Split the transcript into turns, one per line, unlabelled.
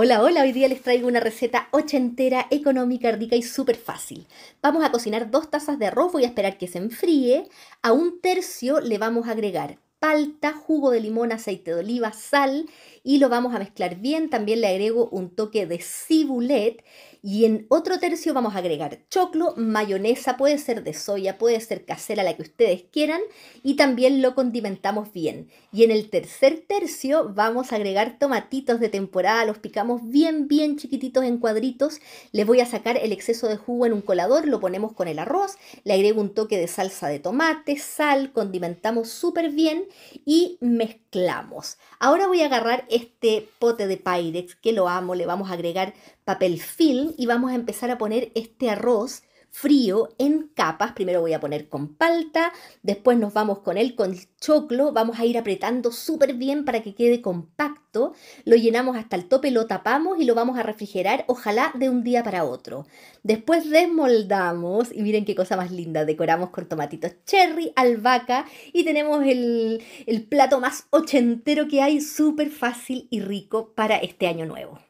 Hola, hola, hoy día les traigo una receta ochentera, económica, rica y súper fácil. Vamos a cocinar dos tazas de arroz, voy a esperar que se enfríe. A un tercio le vamos a agregar palta, jugo de limón, aceite de oliva, sal y lo vamos a mezclar bien. También le agrego un toque de cibulet y en otro tercio vamos a agregar choclo, mayonesa, puede ser de soya, puede ser casera, la que ustedes quieran y también lo condimentamos bien. Y en el tercer tercio vamos a agregar tomatitos de temporada, los picamos bien, bien chiquititos en cuadritos. Les voy a sacar el exceso de jugo en un colador, lo ponemos con el arroz, le agrego un toque de salsa de tomate, sal, condimentamos súper bien y mezclamos. Ahora voy a agarrar este pote de Pyrex que lo amo, le vamos a agregar papel film y vamos a empezar a poner este arroz frío en capas. Primero voy a poner con palta, después nos vamos con él con el choclo, vamos a ir apretando súper bien para que quede compacto, lo llenamos hasta el tope, lo tapamos y lo vamos a refrigerar, ojalá de un día para otro. Después desmoldamos y miren qué cosa más linda, decoramos con tomatitos cherry, albahaca y tenemos el, el plato más ochentero que hay, súper fácil y rico para este año nuevo.